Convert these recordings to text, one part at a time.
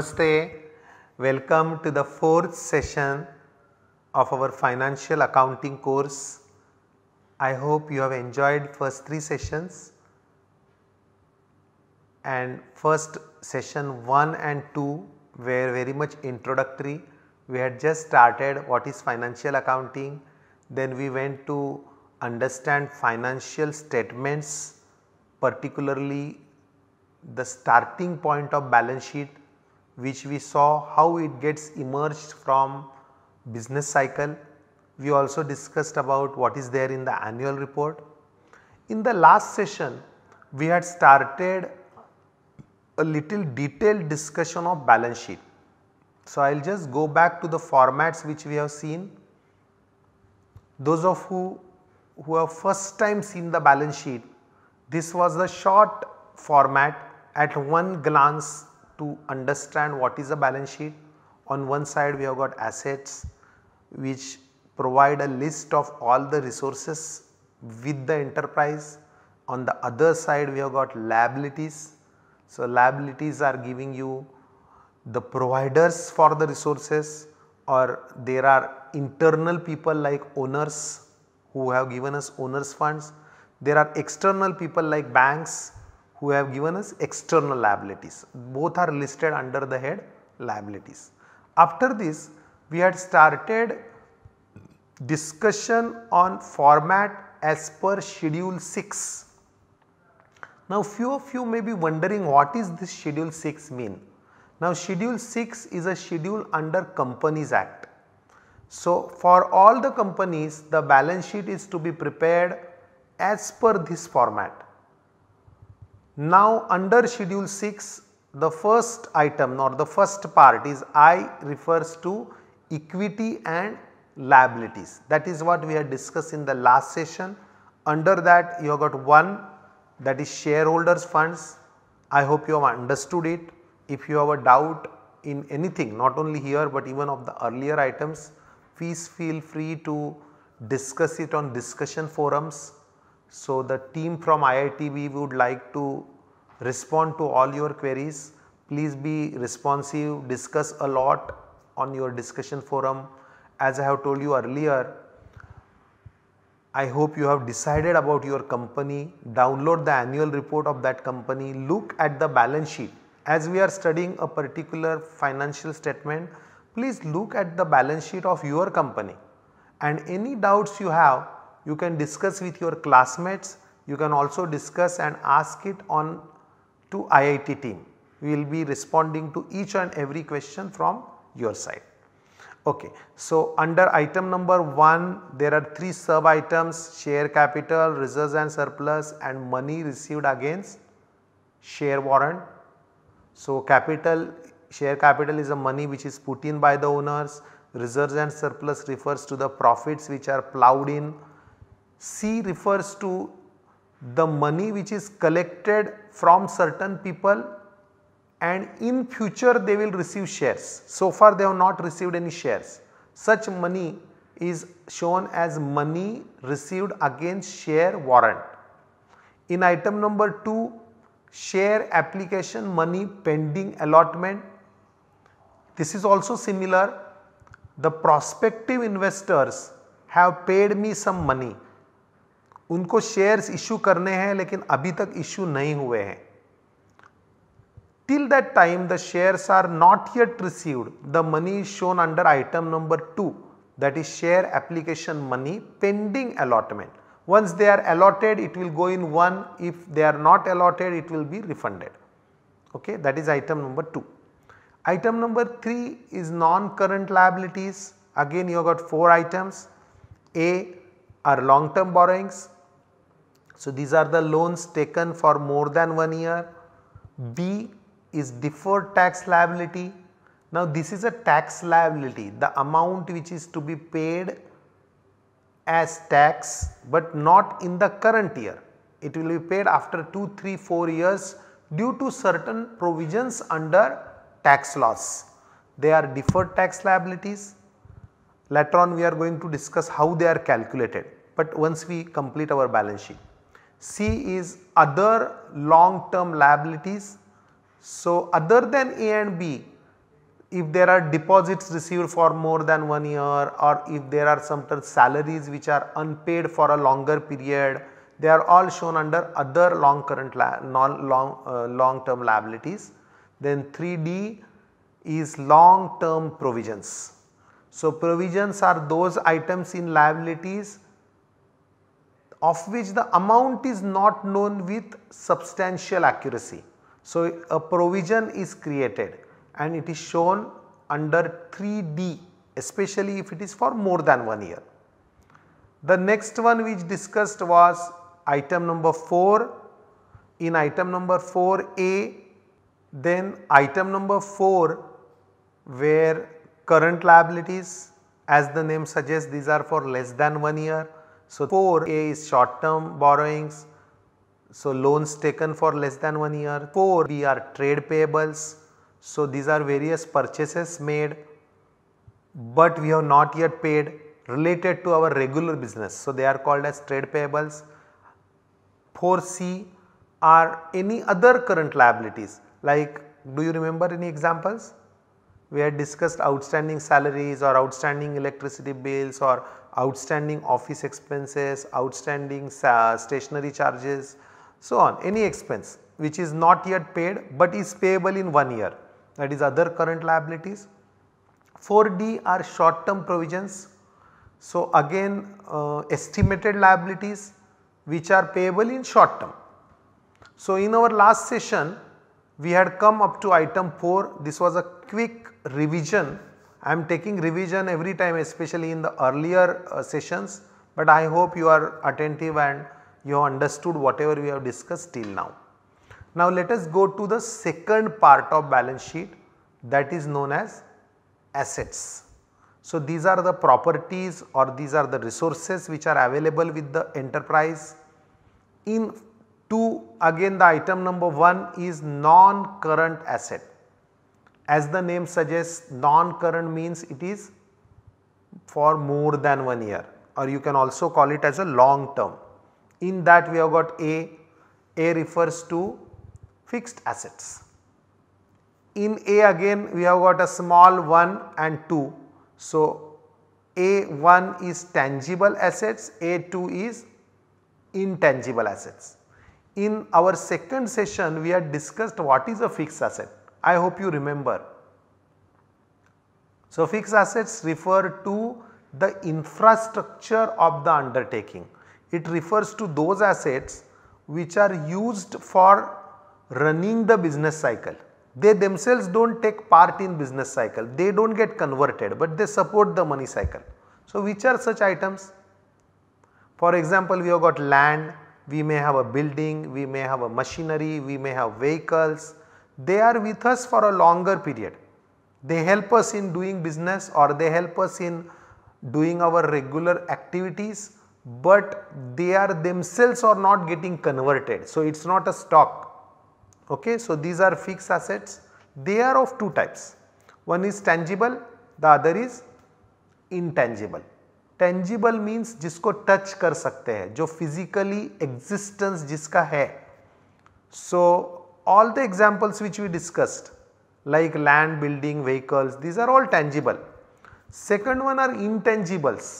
Namaste. Welcome to the fourth session of our financial accounting course. I hope you have enjoyed first three sessions and first session 1 and 2 were very much introductory. We had just started what is financial accounting, then we went to understand financial statements particularly the starting point of balance sheet which we saw how it gets emerged from business cycle. We also discussed about what is there in the annual report. In the last session, we had started a little detailed discussion of balance sheet. So, I will just go back to the formats which we have seen. Those of who, who have first time seen the balance sheet, this was the short format at one glance to understand what is a balance sheet. On one side we have got assets which provide a list of all the resources with the enterprise. On the other side we have got liabilities. So, liabilities are giving you the providers for the resources or there are internal people like owners who have given us owners funds. There are external people like banks who have given us external liabilities. Both are listed under the head liabilities. After this we had started discussion on format as per schedule 6. Now few of you may be wondering what is this schedule 6 mean. Now schedule 6 is a schedule under companies act. So for all the companies the balance sheet is to be prepared as per this format. Now under schedule 6 the first item or the first part is I refers to equity and liabilities that is what we had discussed in the last session. Under that you have got one that is shareholders funds I hope you have understood it. If you have a doubt in anything not only here but even of the earlier items please feel free to discuss it on discussion forums so, the team from IIT we would like to respond to all your queries. Please be responsive, discuss a lot on your discussion forum. As I have told you earlier, I hope you have decided about your company, download the annual report of that company, look at the balance sheet. As we are studying a particular financial statement, please look at the balance sheet of your company and any doubts you have you can discuss with your classmates, you can also discuss and ask it on to IIT team. We will be responding to each and every question from your side. Okay. So, under item number 1 there are 3 sub items share capital, reserves and surplus and money received against share warrant. So, capital share capital is the money which is put in by the owners, reserves and surplus refers to the profits which are ploughed in C refers to the money which is collected from certain people and in future they will receive shares. So far they have not received any shares. Such money is shown as money received against share warrant. In item number 2 share application money pending allotment. This is also similar the prospective investors have paid me some money उनको shares issue करने हैं लेकिन अभी तक issue नहीं हुए हैं till that time the shares are not yet received the money is shown under item number two that is share application money pending allotment once they are allotted it will go in one if they are not allotted it will be refunded okay that is item number two item number three is non current liabilities again you got four items a are long term borrowings So, these are the loans taken for more than 1 year. B is deferred tax liability. Now, this is a tax liability the amount which is to be paid as tax, but not in the current year. It will be paid after 2, 3, 4 years due to certain provisions under tax laws. They are deferred tax liabilities. Later on we are going to discuss how they are calculated, but once we complete our balance sheet. C is other long term liabilities. So, other than A and B if there are deposits received for more than 1 year or if there are some salaries which are unpaid for a longer period they are all shown under other long current non long uh, long term liabilities. Then 3D is long term provisions. So, provisions are those items in liabilities of which the amount is not known with substantial accuracy. So, a provision is created and it is shown under 3D especially if it is for more than 1 year. The next one which discussed was item number 4. In item number 4A then item number 4 where current liabilities as the name suggests these are for less than 1 year so, 4 A is short term borrowings, so loans taken for less than 1 year. 4 B are trade payables, so these are various purchases made but we have not yet paid related to our regular business. So, they are called as trade payables. 4 C are any other current liabilities like do you remember any examples? we had discussed outstanding salaries or outstanding electricity bills or outstanding office expenses, outstanding stationary charges, so on any expense which is not yet paid but is payable in one year that is other current liabilities. 4D are short term provisions. So, again uh, estimated liabilities which are payable in short term. So, in our last session we had come up to item 4 this was a quick revision I am taking revision every time especially in the earlier uh, sessions but I hope you are attentive and you have understood whatever we have discussed till now. Now let us go to the second part of balance sheet that is known as assets. So these are the properties or these are the resources which are available with the enterprise in 2 again the item number 1 is non-current asset. As the name suggests non-current means it is for more than 1 year or you can also call it as a long term. In that we have got A, A refers to fixed assets. In A again we have got a small 1 and 2. So, A1 is tangible assets, A2 is intangible assets in our second session we had discussed what is a fixed asset. I hope you remember. So, fixed assets refer to the infrastructure of the undertaking. It refers to those assets which are used for running the business cycle. They themselves do not take part in business cycle, they do not get converted, but they support the money cycle. So, which are such items? For example, we have got land, we may have a building, we may have a machinery, we may have vehicles. They are with us for a longer period. They help us in doing business or they help us in doing our regular activities but they are themselves are not getting converted. So, it is not a stock. Okay? So, these are fixed assets. They are of two types. One is tangible, the other is intangible. Tangible means जिसको touch कर सकते हैं जो physically existence जिसका है so all the examples which we discussed like land building vehicles these are all tangible second one are intangibles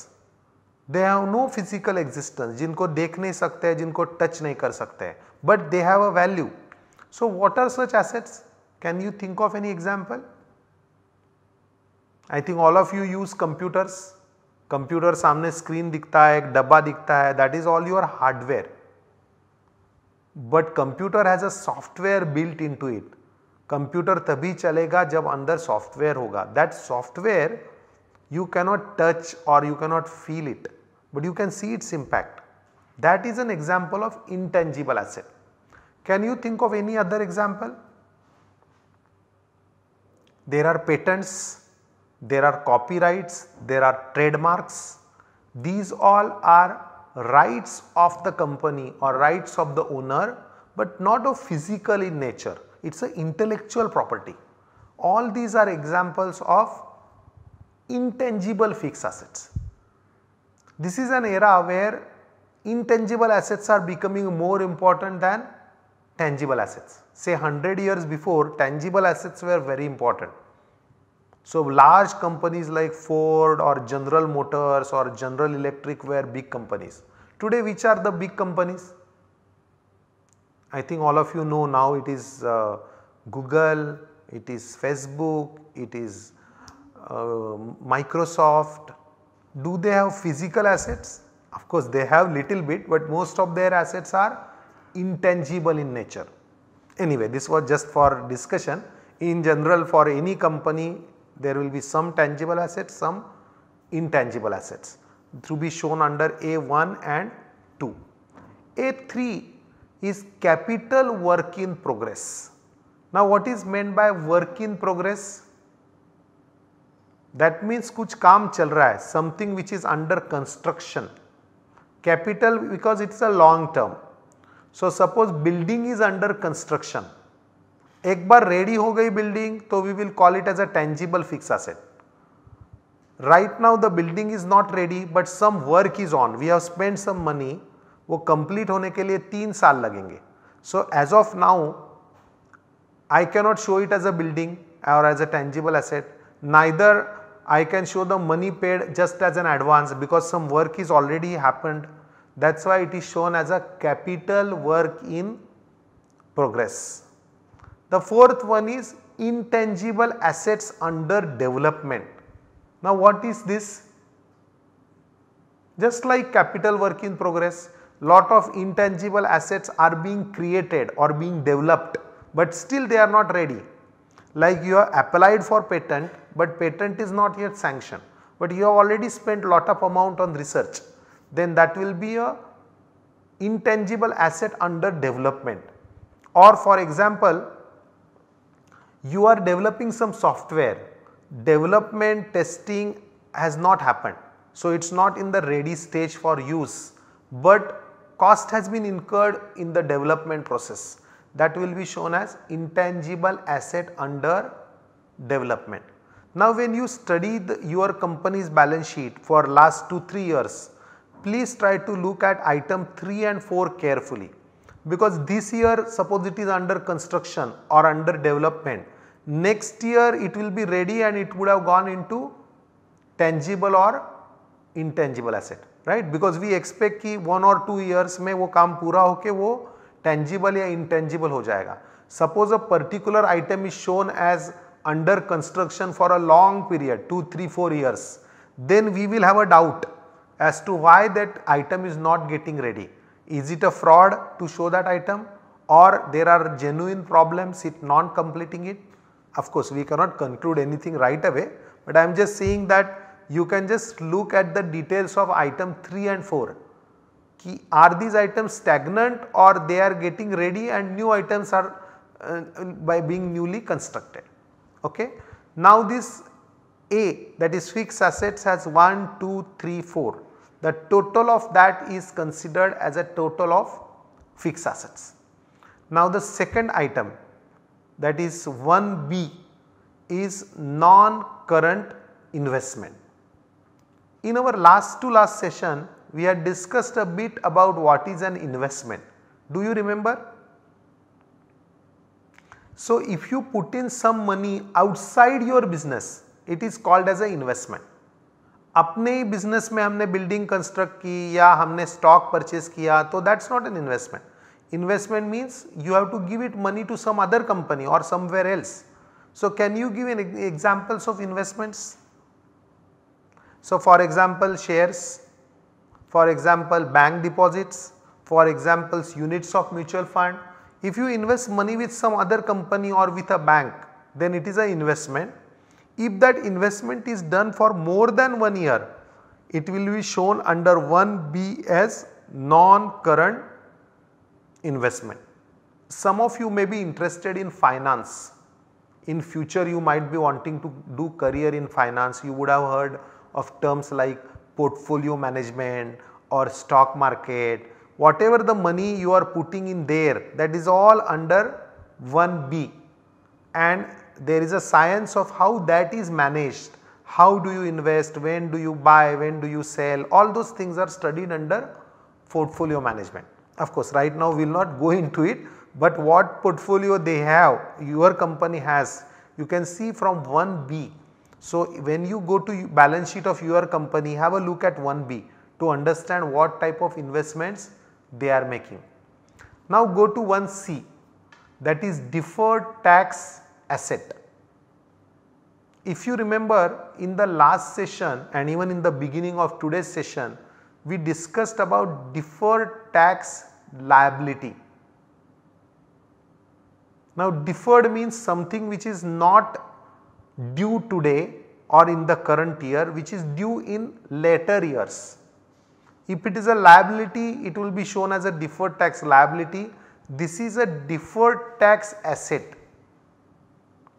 they have no physical existence जिनको देख नहीं सकते हैं जिनको टच नहीं कर सकते हैं but they have a value so what are such assets can you think of any example I think all of you use computers computer सामने स्क्रीन दिखता है एक डब्बा दिखता है that is all your hardware but computer has a software built in to it computer तभी चलेगा जब अंदर सॉफ्टवेयर होगा that software you cannot touch और you cannot feel it but you can see its impact that is an example of intangible asset can you think of any other example there are patents there are copyrights, there are trademarks. These all are rights of the company or rights of the owner but not of physical in nature, it is an intellectual property. All these are examples of intangible fixed assets. This is an era where intangible assets are becoming more important than tangible assets. Say 100 years before tangible assets were very important so large companies like Ford or General Motors or General Electric were big companies. Today which are the big companies? I think all of you know now it is uh, Google, it is Facebook, it is uh, Microsoft. Do they have physical assets? Of course they have little bit but most of their assets are intangible in nature. Anyway this was just for discussion. In general for any company there will be some tangible assets, some intangible assets to be shown under A1 and 2. A3 is capital work in progress. Now what is meant by work in progress? That means kuch kaam chal raha hai, something which is under construction. Capital because it is a long term. So suppose building is under construction एक बार ready हो गई building तो we will call it as a tangible fix asset right now the building is not ready but some work is on we have spend some money वो complete होने के लिए तीन साल लगेंगे so as of now I can not show it as a building और as a tangible asset neither I can show the money paid just as an advance because some work is already happened that's why it is shown as a capital work in progress The fourth one is intangible assets under development. Now what is this? Just like capital work in progress, lot of intangible assets are being created or being developed but still they are not ready. Like you have applied for patent but patent is not yet sanctioned but you have already spent lot of amount on research then that will be a intangible asset under development or for example you are developing some software, development testing has not happened. So, it is not in the ready stage for use, but cost has been incurred in the development process that will be shown as intangible asset under development. Now, when you study the, your company's balance sheet for last 2-3 years, please try to look at item 3 and 4 carefully because this year suppose it is under construction or under development next year it will be ready and it would have gone into tangible or intangible asset right because we expect ki one or two years में वो काम पूरा होके वो tangible या intangible suppose a particular item is shown as under construction for a long period 2 3 4 years then we will have a doubt as to why that item is not getting ready is it a fraud to show that item or there are genuine problems it non completing it? Of course, we cannot conclude anything right away, but I am just saying that you can just look at the details of item 3 and 4. are these items stagnant or they are getting ready and new items are uh, by being newly constructed. Okay. Now this A that is fixed assets has 1, 2, 3, 4 the total of that is considered as a total of fixed assets. Now the second item that is 1B is non-current investment. In our last to last session we had discussed a bit about what is an investment. Do you remember? So if you put in some money outside your business it is called as an investment. अपने business business में हमने building construct की या हमने stock purchase किया तो that's not an investment investment means you have to give it money to some other company और somewhere else so can you give an examples of investments? So for example shares, for example bank deposits, for examples units of mutual fund. If you invest money with some other company or with a bank then it is an investment if that investment is done for more than one year, it will be shown under 1B as non-current investment. Some of you may be interested in finance. In future you might be wanting to do career in finance. You would have heard of terms like portfolio management or stock market. Whatever the money you are putting in there that is all under 1B and there is a science of how that is managed. How do you invest, when do you buy, when do you sell, all those things are studied under portfolio management. Of course, right now we will not go into it, but what portfolio they have, your company has, you can see from 1B. So, when you go to balance sheet of your company, have a look at 1B to understand what type of investments they are making. Now, go to 1C that is deferred tax asset. If you remember in the last session and even in the beginning of today's session, we discussed about deferred tax liability. Now deferred means something which is not due today or in the current year which is due in later years. If it is a liability it will be shown as a deferred tax liability. This is a deferred tax asset.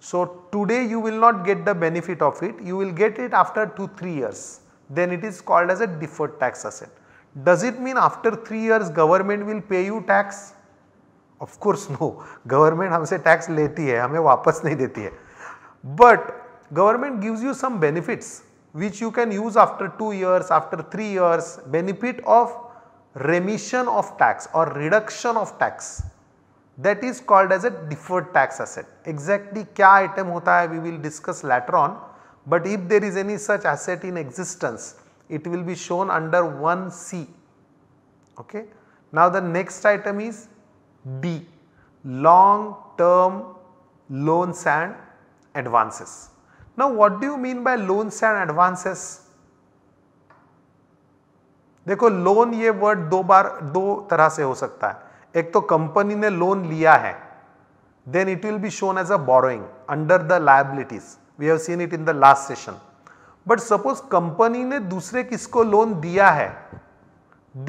So, today you will not get the benefit of it, you will get it after 2-3 years, then it is called as a deferred tax asset. Does it mean after 3 years government will pay you tax? Of course no, government हमसे tax लेती है, हमें वापस नहीं देती है. But government gives you some benefits which you can use after 2 years, after 3 years, benefit of remission of tax or reduction of tax. that is called as a deferred tax asset. Exactly क्या item होता है we will discuss later on but if there is any such asset in existence it will be shown under 1C. Okay. Now the next item is D long term loans and advances. Now what do you mean by loans and advances? देखो loan ये word दो बार दो तरह से हो सकता है एक तो कंपनी ने लोन लिया है then it will be shown as a borrowing under the liabilities we have seen it in the last session but suppose company ने दूसरे किसको लोन दिया है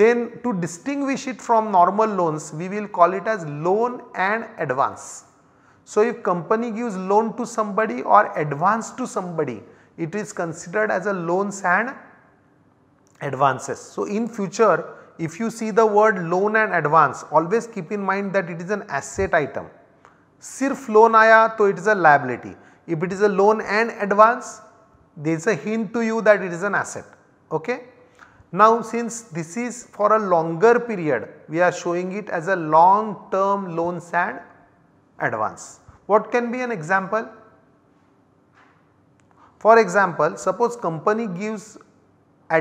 then to distinguish it from normal loan we will call it as loan and advance so if company give loan to somebody और advance to somebody it is considered as a loans and advances so in future if you see the word loan and advance always keep in mind that it is an asset item. Sirf loan आया तो it is a liability. If it is a loan and advance, there is a hint to you that it is an asset okay. Now since this is for a longer period we are showing it as a long term loans and advance. What can be an example? For example suppose company gives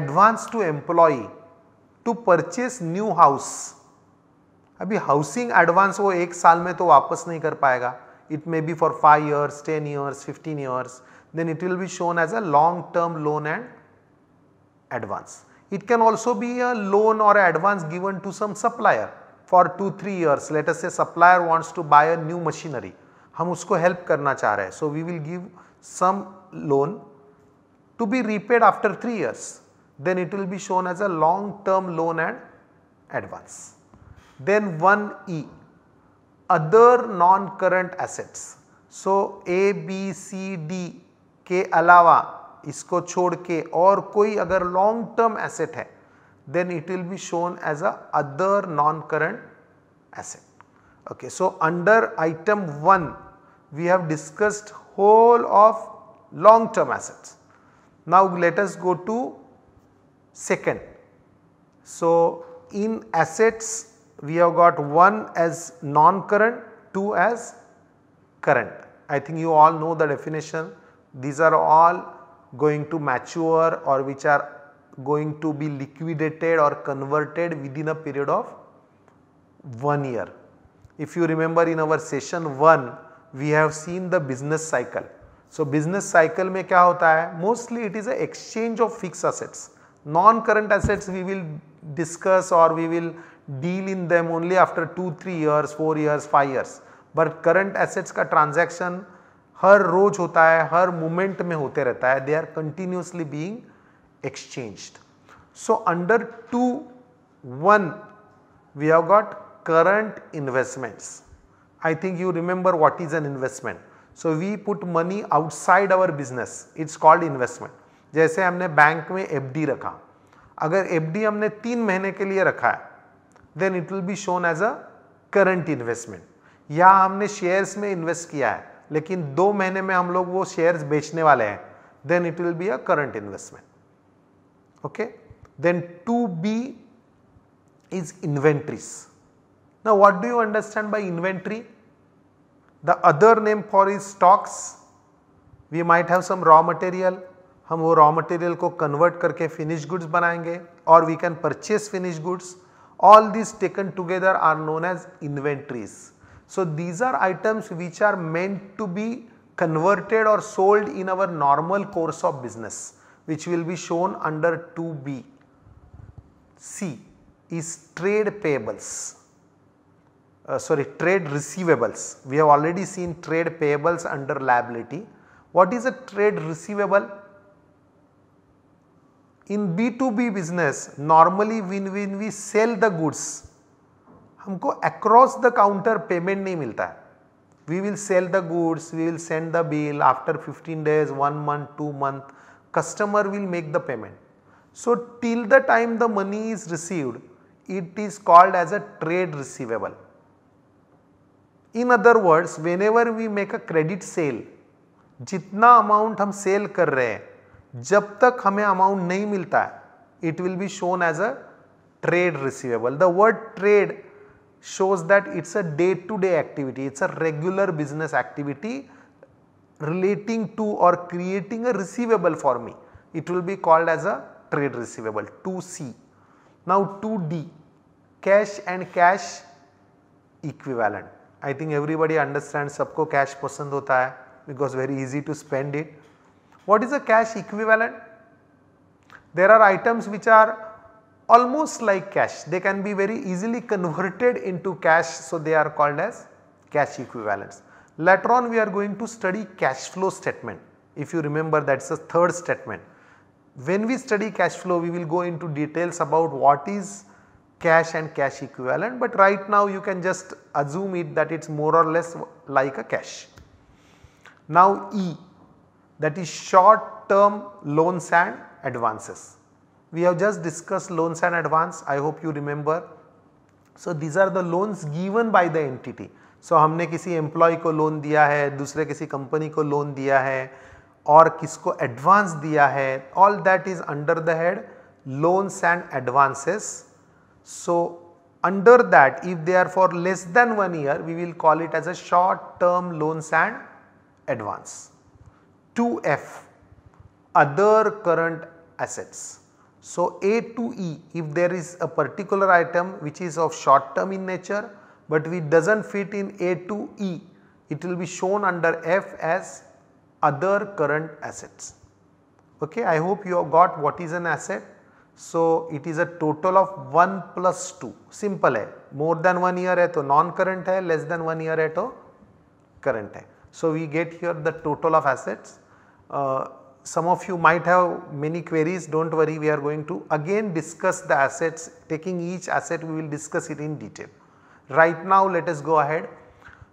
advance to employee to purchase new house अभी housing advance वो एक साल में तो वापस नहीं कर पाएगा it may be for five years ten years fifteen years then it will be shown as a long term loan and advance it can also be a loan और advance given to some supplier for two three years latest a supplier wants to buy a new machinery हम उसको help करना चाह रहे हैं so we will give some loan to be repaid after three years then it will be shown as a long term loan and advance. Then 1E other non current assets. So A, B, C, D के अलावा इसको छोड़ के और कोई अगर long-term asset है then it will be shown as a other non-current asset. Okay, so under item 1 we have discussed whole of long term assets. Now let us go to second. So, in assets we have got 1 as non-current, 2 as current. I think you all know the definition. These are all going to mature or which are going to be liquidated or converted within a period of 1 year. If you remember in our session 1, we have seen the business cycle. So, business cycle में क्या होता है? Mostly it is a exchange of fixed assets. Non-current assets we will discuss or we will deal in them only after 2, 3 years, 4 years, 5 years. But current assets' transaction, transaction हर रोज होता है moment moment में होते रहता है they are continuously being exchanged so under two one current investments. I think you remember what is an investment. So, we put money outside our business, it is called investment. जैसे हमने bank में F रखा अगर F हमने तीन महीने के लिए रखा है then it will be shown as a current investment या हमने शेयर्स में इन्वेस्ट किया है लेकिन दो महीने में हम लोग वो शेयर्स बेचने वाले हैं then it will be a current investment okay two B is inventories ना what do you understand by inventory the other name for is stocks we might have some raw material हम वो raw material को convert करके finish goods बनाएंगे और we can purchase finish goods all these taken together are known as inventories. So these are items which are meant to be converted or sold in our normal course of business which will be shown under 2B. C is trade payables, uh, sorry trade receivables. We have already seen trade payables under liability. What is a trade receivable? In B to B business normally when when we sell the goods हमको across the counter payment नहीं मिलता है we will sell the goods we will send the bill after fifteen days one month two month customer will make the payment so till the time the money is received it is called as a trade receivable in other words whenever we make a credit sale जितना amount हम sell कर रहे हैं जब तक हमें amount नहीं मिलता है it will be shown as a trade receivable the word trade shows that it's a day to day activity it's a regular business activity relating to और creating a receivable for me it will be called as a trade receivable two C now two D cash and cash equivalent I think everybody understand सबको cash पसंद होता है because very easy to spend it What is a cash equivalent? There are items which are almost like cash, they can be very easily converted into cash, so they are called as cash equivalents. Later on we are going to study cash flow statement, if you remember that is the third statement. When we study cash flow, we will go into details about what is cash and cash equivalent, but right now you can just assume it that it is more or less like a cash. Now E that is short term loans and advances. We have just discussed loans and advance I hope you remember. So these are the loans given by the entity. So हमने किसी employee को loan दिया है दूसरे किसी company को loan दिया है और किसको advance दिया है All that is under the head loans and advances. So under that if they are for less than 1 year we will call it as a short term loans and advance. 2F other current assets. So, A to E if there is a particular item which is of short term in nature but which does not fit in A to E it will be shown under F as other current assets. Okay, I hope you have got what is an asset. So, it is a total of 1 plus 2 simple है more than 1 year है non current है less than 1 year है current है. So, we get here the total of assets uh, some of you might have many queries, do not worry we are going to again discuss the assets, taking each asset we will discuss it in detail. Right now let us go ahead.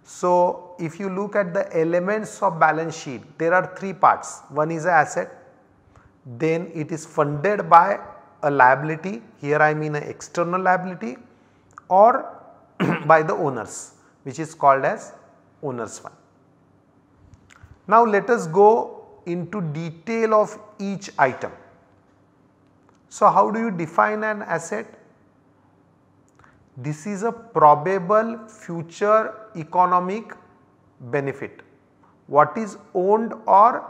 So if you look at the elements of balance sheet, there are 3 parts, one is an asset, then it is funded by a liability, here I mean an external liability or by the owners which is called as owners fund. Now let us go into detail of each item. So how do you define an asset? This is a probable future economic benefit. What is owned or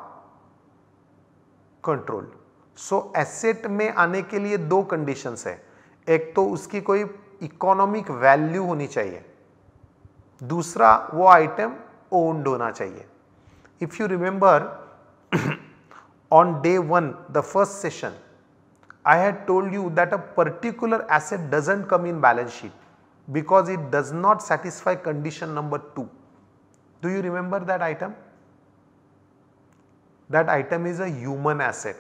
controlled. So asset में aane ke liye do conditions hai. Ek to uski koi economic value honi chahiye. Dusra wo item owned hona chahiye. If you remember on day 1 the first session I had told you that a particular asset does not come in balance sheet because it does not satisfy condition number 2. Do you remember that item? That item is a human asset.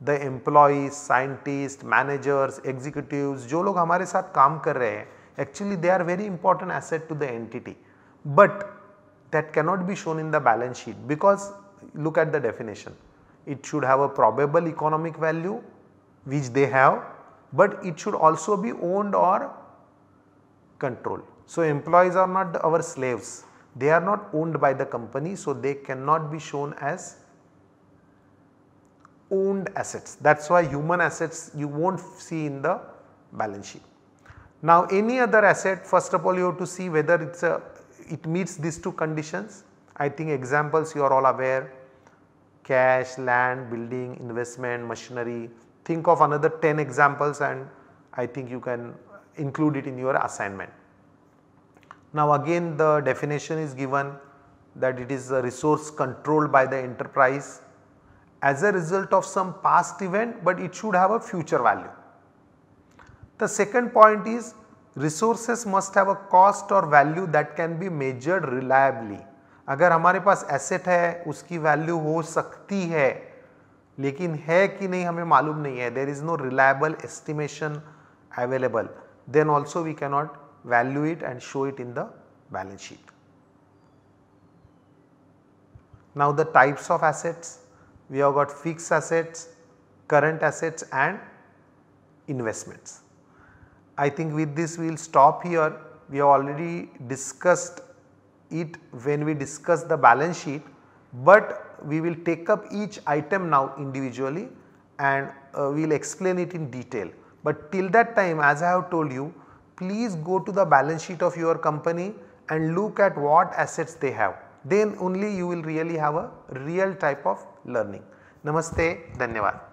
The employees, scientists, managers, executives, जो लोग हमारे साथ काम कर actually they are very important asset to the entity. But that cannot be shown in the balance sheet because look at the definition it should have a probable economic value which they have but it should also be owned or controlled. So, employees are not our slaves they are not owned by the company so they cannot be shown as owned assets that is why human assets you will not see in the balance sheet. Now any other asset first of all you have to see whether it is a it meets these two conditions I think examples you are all aware cash, land, building, investment, machinery. Think of another 10 examples and I think you can include it in your assignment. Now again the definition is given that it is a resource controlled by the enterprise as a result of some past event but it should have a future value. The second point is resources must have a cost or value that can be measured reliably. अगर हमारे पास asset है उसकी value हो सकती है लेकिन है कि नहीं हमें मालूम नहीं है there is no reliable estimation available then also we cannot value it and show it in the balance sheet now the types of assets we have got fix assets current assets and investments I think with this we'll stop here we have already discussed it when we discuss the balance sheet, but we will take up each item now individually and uh, we will explain it in detail. But till that time as I have told you, please go to the balance sheet of your company and look at what assets they have. Then only you will really have a real type of learning. Namaste, Dhanyavad.